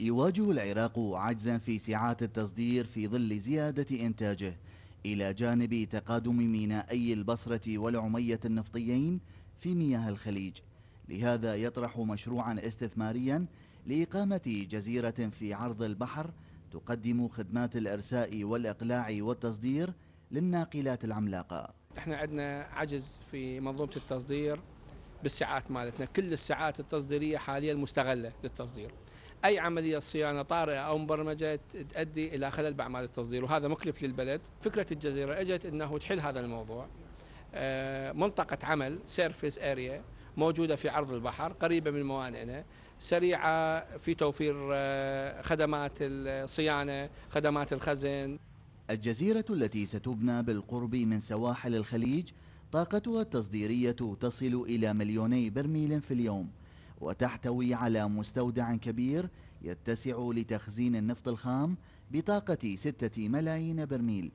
يواجه العراق عجزا في سعات التصدير في ظل زيادة إنتاجه إلى جانب تقادم مينائي البصرة والعمية النفطيين في مياه الخليج لهذا يطرح مشروعا استثماريا لإقامة جزيرة في عرض البحر تقدم خدمات الإرساء والإقلاع والتصدير للناقلات العملاقة احنا عندنا عجز في منظومة التصدير بالساعات مالتنا كل الساعات التصديرية حاليا مستغلة للتصدير أي عملية صيانة طارئة أو مبرمجة تؤدي إلى خلل بأعمال التصدير وهذا مكلف للبلد فكرة الجزيرة أجت أنه تحل هذا الموضوع آه، منطقة عمل سيرفيس أريا موجودة في عرض البحر قريبة من موانئنا سريعة في توفير آه، خدمات الصيانة خدمات الخزن الجزيرة التي ستبنى بالقرب من سواحل الخليج طاقتها التصديرية تصل إلى مليوني برميل في اليوم وتحتوي على مستودع كبير يتسع لتخزين النفط الخام بطاقة ستة ملايين برميل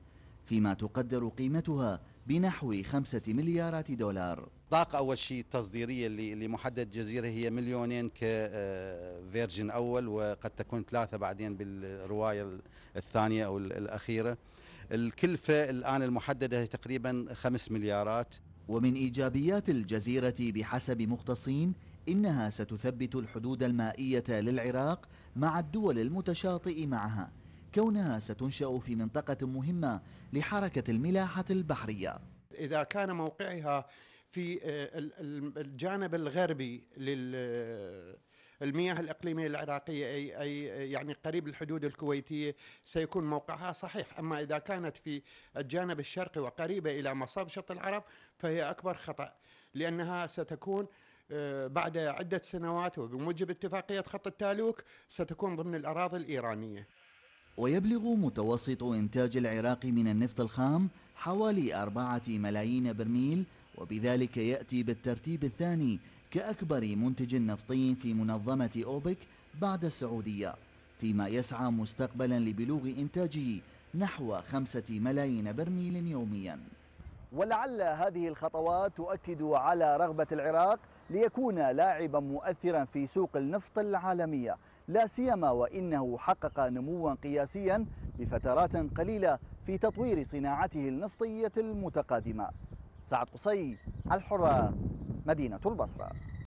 فيما تقدر قيمتها بنحو خمسة مليارات دولار طاقة أول شيء التصديرية محدد جزيرة هي مليونين كفيرجن آه، أول وقد تكون ثلاثة بعدين بالرواية الثانية أو الأخيرة الكلفة الآن المحددة هي تقريبا خمس مليارات ومن إيجابيات الجزيرة بحسب مختصين إنها ستثبت الحدود المائية للعراق مع الدول المتشاطئ معها كونها ستنشأ في منطقة مهمة لحركة الملاحة البحرية إذا كان موقعها في آه، الجانب الغربي لل المياه الإقليمية العراقية أي, أي يعني قريب الحدود الكويتية سيكون موقعها صحيح أما إذا كانت في الجانب الشرقي وقريبة إلى مصاب شط العرب فهي أكبر خطأ لأنها ستكون آه، بعد عدة سنوات وبموجب اتفاقية خط التالوك ستكون ضمن الأراضي الإيرانية ويبلغ متوسط إنتاج العراق من النفط الخام حوالي أربعة ملايين برميل وبذلك يأتي بالترتيب الثاني كأكبر منتج نفطي في منظمة أوبك بعد السعودية فيما يسعى مستقبلا لبلوغ إنتاجه نحو خمسة ملايين برميل يوميا ولعل هذه الخطوات تؤكد على رغبة العراق ليكون لاعبا مؤثرا في سوق النفط العالمية لا سيما وإنه حقق نموا قياسيا بفترات قليلة في تطوير صناعته النفطية المتقادمة سعد قصي الحرة مدينة البصرة